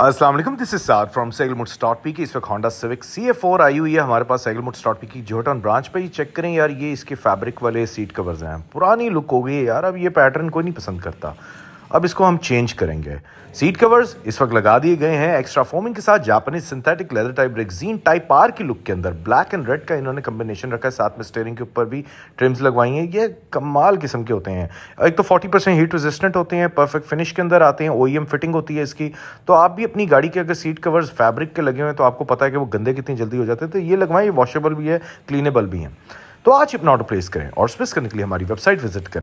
Aslam this is सार from सेगलमुड स्टॉट पी की इस वक्त Honda Civic C F four आई हुई है हमारे पास सेगलमुड स्टॉट पी की जोटन ब्रांच पे ही चेक करें यार ये इसके फैब्रिक वाले सीट कवर्स हैं पुरानी लुक हो गई है यार अब ये पैटर्न कोई नहीं पसंद करता अब इसको हम चेंज करेंगे सीट कवर्स इस वक्त लगा दिए गए हैं एक्स्ट्रा फोमिंग के साथ Japanese synthetic leather type rexine type आर की लुक के अंदर ब्लैक एंड रेड का इन्होंने कम्बिनेशन रखा है साथ में स्टेयरिंग के ऊपर भी ट्रिम्स लगवाई हैं ये कमाल किस्म के होते हैं एक तो 40 परसेंट हीट रेजिस्टेंट होते हैं परफेक्ट फिनिश के अंदर आते हैं ओ फिटिंग e होती है इसकी तो आप भी अपनी गाड़ी के अगर सीट कवर्स फैब्रिक के लगे हुए हैं तो आपको पता है कि वो गंदे कितनी जल्दी हो जाते हैं तो ये लगवाएं ये वॉशेबल भी है क्लीनेबल भी हैं तो आज इप नॉट प्लेस करें और स्विस करने के लिए हमारी वेबसाइट विजिट करें